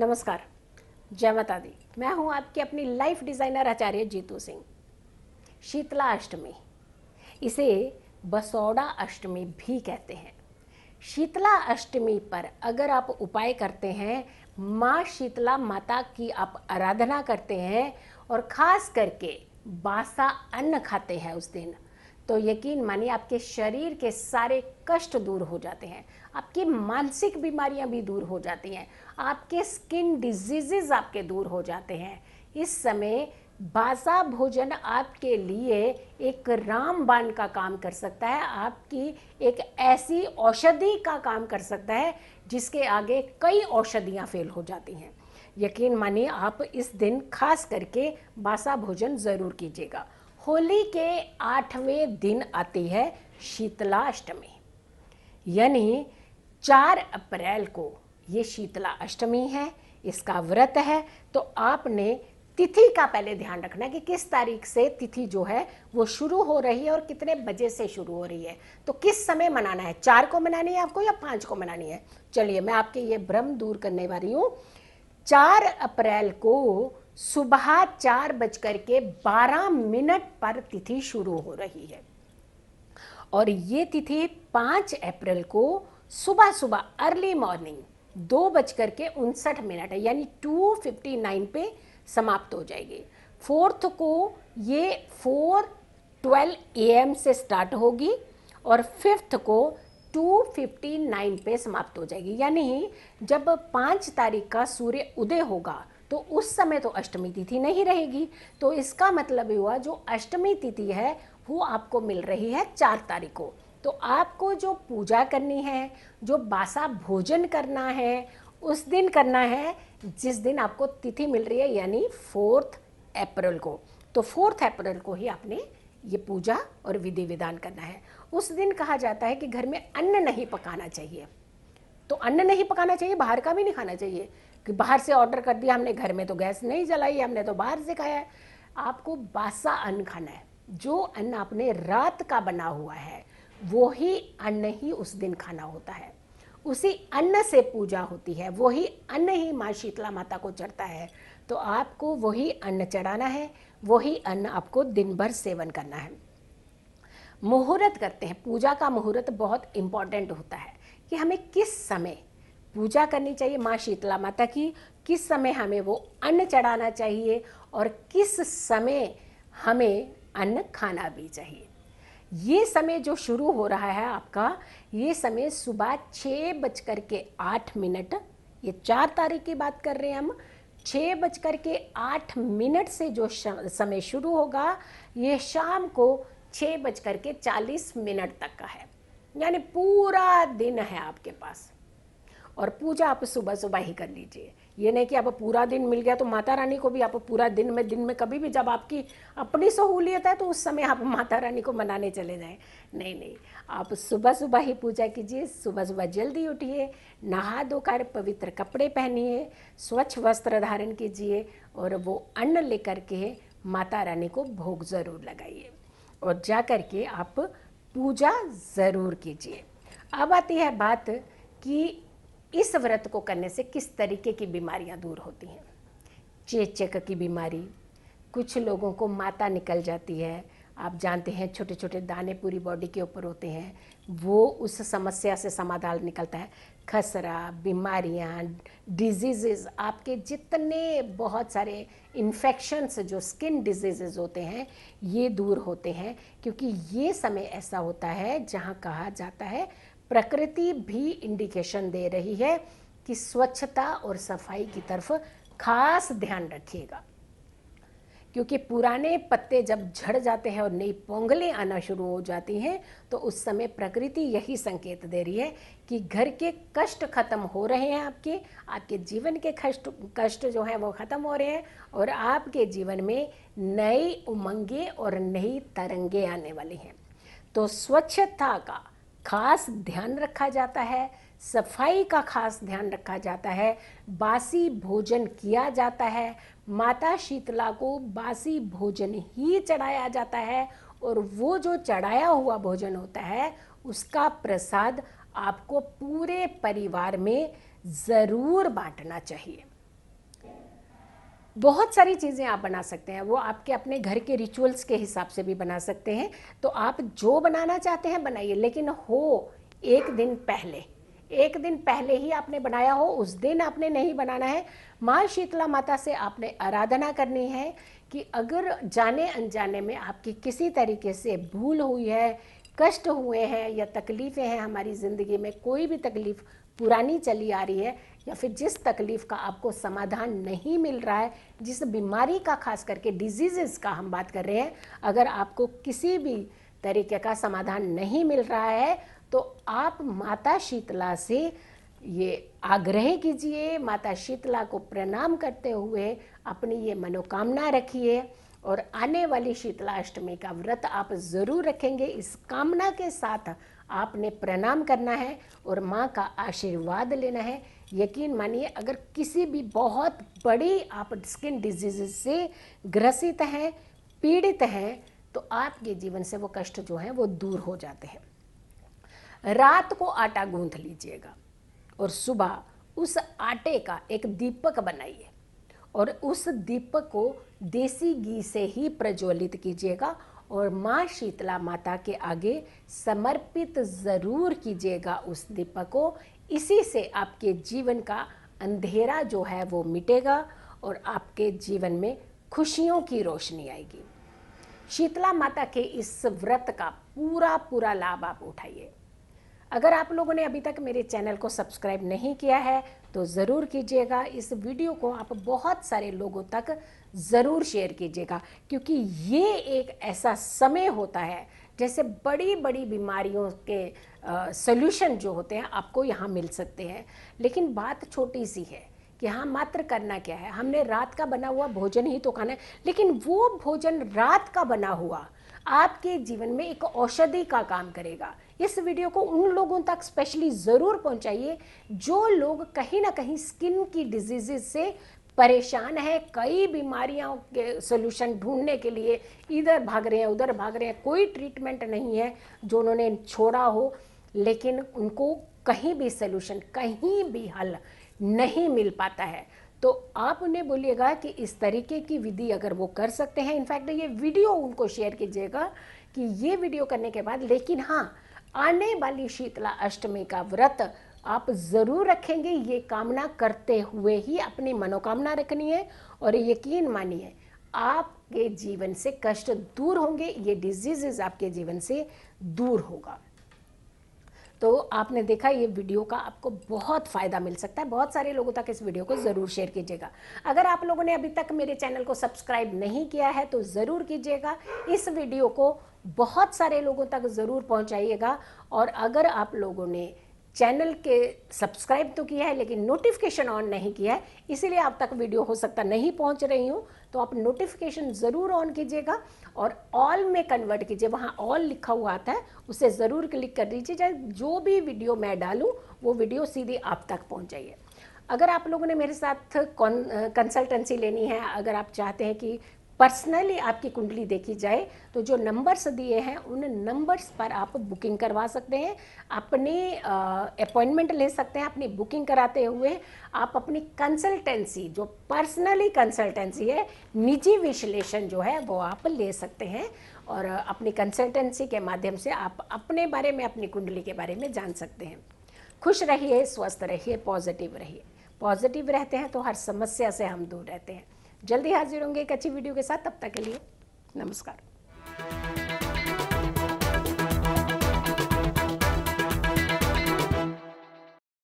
नमस्कार जय माता दी मैं हूं आपकी अपनी लाइफ डिज़ाइनर आचार्य जीतू सिंह शीतला अष्टमी इसे बसौड़ा अष्टमी भी कहते हैं शीतला अष्टमी पर अगर आप उपाय करते हैं माँ शीतला माता की आप आराधना करते हैं और ख़ास करके बासा अन्न खाते हैं उस दिन तो यकीन मानिए आपके शरीर के सारे कष्ट दूर हो जाते हैं आपकी मानसिक बीमारियां भी दूर हो जाती हैं आपके स्किन डिजीजेज आपके दूर हो जाते हैं इस समय बासा भोजन आपके लिए एक रामबाण का काम कर सकता है आपकी एक ऐसी औषधि का काम कर सकता है जिसके आगे कई औषधियाँ फेल हो जाती हैं यकीन मानिए आप इस दिन खास करके बासा भोजन ज़रूर कीजिएगा होली के आठवें दिन आती है शीतलाष्टमी यानी चार अप्रैल को ये शीतला अष्टमी है इसका व्रत है तो आपने तिथि का पहले ध्यान रखना है कि किस तारीख से तिथि जो है वो शुरू हो रही है और कितने बजे से शुरू हो रही है तो किस समय मनाना है चार को मनानी है आपको या पाँच को मनानी है चलिए मैं आपके ये भ्रम दूर करने वाली हूँ चार अप्रैल को सुबह चार बजकर के बारह मिनट पर तिथि शुरू हो रही है और ये तिथि पाँच अप्रैल को सुबह सुबह अर्ली मॉर्निंग दो बजकर के उनसठ मिनट है यानी टू फिफ्टी नाइन पे समाप्त हो जाएगी फोर्थ को ये फोर ट्वेल्व ए एम से स्टार्ट होगी और फिफ्थ को 259 पे समाप्त हो जाएगी यानी जब पाँच तारीख का सूर्य उदय होगा तो उस समय तो अष्टमी तिथि नहीं रहेगी तो इसका मतलब हुआ जो अष्टमी तिथि है वो आपको मिल रही है चार तारीख को तो आपको जो पूजा करनी है जो बासा भोजन करना है उस दिन करना है जिस दिन आपको तिथि मिल रही है यानी फोर्थ अप्रैल को तो फोर्थ अप्रैल को ही आपने ये पूजा और विधि विधान करना है उस दिन कहा जाता है कि घर में अन्न नहीं पकाना चाहिए तो अन्न नहीं पकाना चाहिए बाहर का भी नहीं खाना चाहिए कि बाहर से ऑर्डर कर दिया हमने घर में तो गैस नहीं जलाई हमने तो बाहर से खाया है आपको बासा अन्न खाना है जो अन्न आपने रात का बना हुआ है वो ही अन्न ही उस दिन खाना होता है उसी अन्न से पूजा होती है वही अन्न ही माँ शीतला माता को चढ़ता है तो आपको वही अन्न चढ़ाना है वही अन्न आपको दिन भर सेवन करना है मुहूर्त करते हैं पूजा का मुहूर्त बहुत इम्पॉर्टेंट होता है कि हमें किस समय पूजा करनी चाहिए माँ शीतला माता की किस समय हमें वो अन्न चढ़ाना चाहिए और किस समय हमें अन्न खाना भी चाहिए ये समय जो शुरू हो रहा है आपका ये समय सुबह छः बज कर के आठ मिनट ये चार तारीख की बात कर रहे हैं हम छः बज कर के आठ मिनट से जो समय शुरू होगा ये शाम को छः बज कर के चालीस मिनट तक का है यानी पूरा दिन है आपके पास और पूजा आप सुबह सुबह ही कर लीजिए ये नहीं कि आप पूरा दिन मिल गया तो माता रानी को भी आप पूरा दिन में दिन में कभी भी जब आपकी अपनी सहूलियत है तो उस समय आप माता रानी को मनाने चले जाएं नहीं नहीं आप सुबह सुबह ही पूजा कीजिए सुबह सुबह जल्दी उठिए नहा धोकर कर पवित्र कपड़े पहनिए स्वच्छ वस्त्र धारण कीजिए और वो अन्न लेकर के माता रानी को भोग ज़रूर लगाइए और जा कर के आप पूजा ज़रूर कीजिए अब आती है बात कि इस व्रत को करने से किस तरीके की बीमारियां दूर होती हैं चेचक की बीमारी कुछ लोगों को माता निकल जाती है आप जानते हैं छोटे छोटे दाने पूरी बॉडी के ऊपर होते हैं वो उस समस्या से समाधान निकलता है खसरा बीमारियाँ डिजीजेज आपके जितने बहुत सारे इन्फेक्शंस जो स्किन डिजीजेज होते हैं ये दूर होते हैं क्योंकि ये समय ऐसा होता है जहाँ कहा जाता है प्रकृति भी इंडिकेशन दे रही है कि स्वच्छता और सफाई की तरफ खास ध्यान रखिएगा क्योंकि पुराने पत्ते जब झड़ जाते हैं और नई पोंगलें आना शुरू हो जाती हैं तो उस समय प्रकृति यही संकेत दे रही है कि घर के कष्ट खत्म हो रहे हैं आपके आपके जीवन के कष्ट कष्ट जो हैं वो ख़त्म हो रहे हैं और आपके जीवन में नई उमंगे और नई तरंगे आने वाली हैं तो स्वच्छता का खास ध्यान रखा जाता है सफाई का खास ध्यान रखा जाता है बासी भोजन किया जाता है माता शीतला को बासी भोजन ही चढ़ाया जाता है और वो जो चढ़ाया हुआ भोजन होता है उसका प्रसाद आपको पूरे परिवार में ज़रूर बांटना चाहिए बहुत सारी चीज़ें आप बना सकते हैं वो आपके अपने घर के रिचुअल्स के हिसाब से भी बना सकते हैं तो आप जो बनाना चाहते हैं बनाइए लेकिन हो एक दिन पहले एक दिन पहले ही आपने बनाया हो उस दिन आपने नहीं बनाना है माँ शीतला माता से आपने आराधना करनी है कि अगर जाने अनजाने में आपकी किसी तरीके से भूल हुई है कष्ट हुए हैं या तकलीफ़ें हैं हमारी ज़िंदगी में कोई भी तकलीफ़ पुरानी चली आ रही है या फिर जिस तकलीफ़ का आपको समाधान नहीं मिल रहा है जिस बीमारी का खास करके डिजीजेस का हम बात कर रहे हैं अगर आपको किसी भी तरीके का समाधान नहीं मिल रहा है तो आप माता शीतला से ये आग्रह कीजिए माता शीतला को प्रणाम करते हुए अपनी ये मनोकामना रखिए और आने वाली शीतला अष्टमी का व्रत आप ज़रूर रखेंगे इस कामना के साथ आपने प्रणाम करना है और माँ का आशीर्वाद लेना है यकीन मानिए अगर किसी भी बहुत बड़ी आप स्किन डिजीज से ग्रसित हैं पीड़ित हैं तो आपके जीवन से वो कष्ट जो हैं वो दूर हो जाते हैं रात को आटा गूंथ लीजिएगा और सुबह उस आटे का एक दीपक बनाइए और उस दीपक को देसी घी से ही प्रज्वलित कीजिएगा और माँ शीतला माता के आगे समर्पित ज़रूर कीजिएगा उस दीपक को इसी से आपके जीवन का अंधेरा जो है वो मिटेगा और आपके जीवन में खुशियों की रोशनी आएगी शीतला माता के इस व्रत का पूरा पूरा लाभ आप उठाइए अगर आप लोगों ने अभी तक मेरे चैनल को सब्सक्राइब नहीं किया है तो ज़रूर कीजिएगा इस वीडियो को आप बहुत सारे लोगों तक ज़रूर शेयर कीजिएगा क्योंकि ये एक ऐसा समय होता है जैसे बड़ी बड़ी बीमारियों के सोल्यूशन जो होते हैं आपको यहाँ मिल सकते हैं लेकिन बात छोटी सी है कि हाँ मात्र करना क्या है हमने रात का बना हुआ भोजन ही तो खाना है लेकिन वो भोजन रात का बना हुआ आपके जीवन में एक औषधि का काम करेगा इस वीडियो को उन लोगों तक स्पेशली ज़रूर पहुंचाइए जो लोग कहीं ना कहीं स्किन की डिजीजेज से परेशान है कई बीमारियों के सोल्यूशन ढूंढने के लिए इधर भाग रहे हैं उधर भाग रहे हैं कोई ट्रीटमेंट नहीं है जो उन्होंने छोड़ा हो लेकिन उनको कहीं भी सोल्यूशन कहीं भी हल नहीं मिल पाता है तो आप उन्हें बोलिएगा कि इस तरीके की विधि अगर वो कर सकते हैं इनफैक्ट ये वीडियो उनको शेयर कीजिएगा कि ये वीडियो करने के बाद लेकिन हाँ आने वाली शीतला अष्टमी का व्रत आप ज़रूर रखेंगे ये कामना करते हुए ही अपनी मनोकामना रखनी है और यकीन मानिए आपके जीवन से कष्ट दूर होंगे ये डिजीजेज आपके जीवन से दूर होगा तो आपने देखा ये वीडियो का आपको बहुत फ़ायदा मिल सकता है बहुत सारे लोगों तक इस वीडियो को ज़रूर शेयर कीजिएगा अगर आप लोगों ने अभी तक मेरे चैनल को सब्सक्राइब नहीं किया है तो ज़रूर कीजिएगा इस वीडियो को बहुत सारे लोगों तक ज़रूर पहुँचाइएगा और अगर आप लोगों ने चैनल के सब्सक्राइब तो किया है लेकिन नोटिफिकेशन ऑन नहीं किया है इसीलिए आप तक वीडियो हो सकता नहीं पहुंच रही हूँ तो आप नोटिफिकेशन ज़रूर ऑन कीजिएगा और ऑल में कन्वर्ट कीजिए वहाँ ऑल लिखा हुआ आता है उसे ज़रूर क्लिक कर दीजिए चाहे जो भी वीडियो मैं डालूँ वो वीडियो सीधे आप तक पहुँच जाइए अगर आप लोगों ने मेरे साथ कंसल्टेंसी लेनी है अगर आप चाहते हैं कि पर्सनली आपकी कुंडली देखी जाए तो जो नंबर्स दिए हैं उन नंबर्स पर आप बुकिंग करवा सकते हैं अपने अपॉइंटमेंट ले सकते हैं अपनी बुकिंग कराते हुए आप अपनी कंसल्टेंसी जो पर्सनली कंसल्टेंसी है निजी विश्लेषण जो है वो आप ले सकते हैं और अपनी कंसल्टेंसी के माध्यम से आप अपने बारे में अपनी कुंडली के बारे में जान सकते हैं खुश रहिए स्वस्थ रहिए पॉजिटिव रहिए पॉजिटिव रहते हैं तो हर समस्या से हम दूर रहते हैं जल्दी हाजिर होंगे एक अच्छी वीडियो के साथ तब तक के लिए नमस्कार